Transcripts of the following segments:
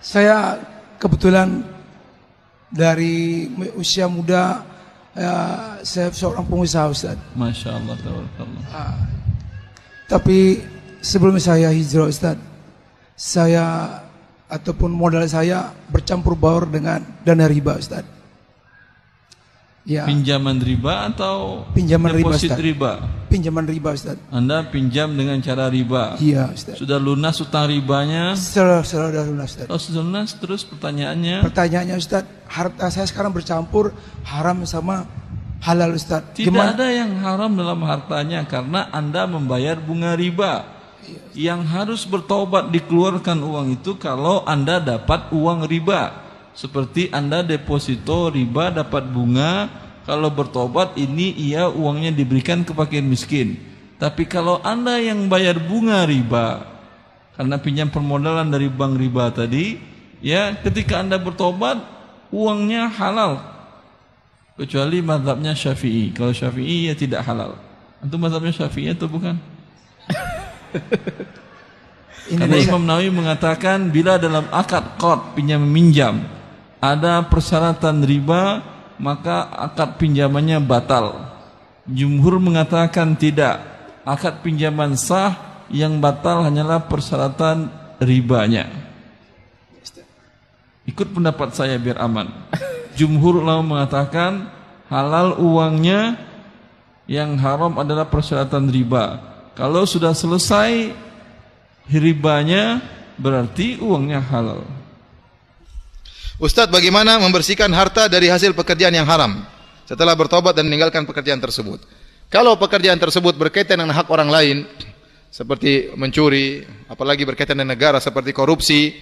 Saya kebetulan dari usia muda ya, saya seorang pengusaha Ustaz. Masya Allah, tabarakallah. Uh, tapi sebelum saya hijrah Ustaz, saya ataupun modal saya bercampur baur dengan dana riba Ustaz. Ya. Pinjaman riba atau pinjaman riba, Ustaz. riba? Pinjaman riba, Ustaz. Anda pinjam dengan cara riba. Iya, Ustaz. Sudah lunas utang ribanya? Sudah, sudah lunas, Ustaz. Oh, sudah lunas. Terus pertanyaannya? Pertanyaannya, Ustaz, harta saya sekarang bercampur haram sama halal, Ustaz. Tidak Gimana? ada yang haram dalam hartanya karena Anda membayar bunga riba. Iya, yang harus bertobat dikeluarkan uang itu kalau Anda dapat uang riba seperti Anda deposito riba dapat bunga, kalau bertobat ini ia uangnya diberikan ke fakir miskin. Tapi kalau Anda yang bayar bunga riba karena pinjam permodalan dari bank riba tadi, ya ketika Anda bertobat uangnya halal. Kecuali mazhabnya Syafi'i. Kalau Syafi'i ya tidak halal. Itu mazhabnya Syafi'i atau bukan? Karena Imam Nawawi mengatakan bila dalam akad qad pinjam meminjam ada persyaratan riba maka akad pinjamannya batal. Jumhur mengatakan tidak. Akad pinjaman sah yang batal hanyalah persyaratan ribanya. Ikut pendapat saya biar aman. Jumhur lalu mengatakan halal uangnya yang haram adalah persyaratan riba. Kalau sudah selesai ribanya berarti uangnya halal. Ustadz bagaimana membersihkan harta dari hasil pekerjaan yang haram setelah bertobat dan meninggalkan pekerjaan tersebut. Kalau pekerjaan tersebut berkaitan dengan hak orang lain seperti mencuri, apalagi berkaitan dengan negara seperti korupsi,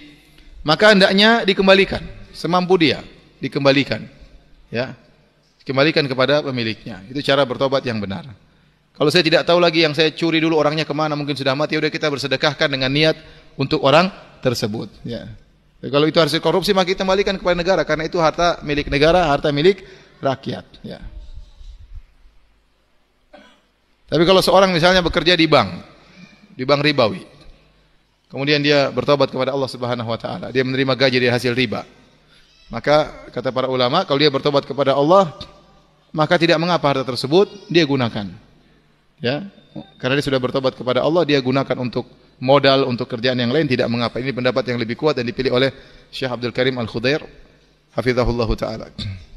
maka hendaknya dikembalikan semampu dia, dikembalikan. Ya. Dikembalikan kepada pemiliknya. Itu cara bertobat yang benar. Kalau saya tidak tahu lagi yang saya curi dulu orangnya kemana, mungkin sudah mati, ya udah kita bersedekahkan dengan niat untuk orang tersebut. Ya. Ya, kalau itu hasil korupsi maka kita kembalikan kepada negara karena itu harta milik negara, harta milik rakyat. Ya. Tapi kalau seorang misalnya bekerja di bank, di bank ribawi, kemudian dia bertobat kepada Allah Subhanahu Wa Taala, dia menerima gaji dari hasil riba, maka kata para ulama kalau dia bertobat kepada Allah maka tidak mengapa harta tersebut dia gunakan, ya karena dia sudah bertobat kepada Allah dia gunakan untuk modal untuk kerjaan yang lain tidak mengapa. Ini pendapat yang lebih kuat dan dipilih oleh Syekh Abdul Karim Al-Khudair hafizahullahu taala.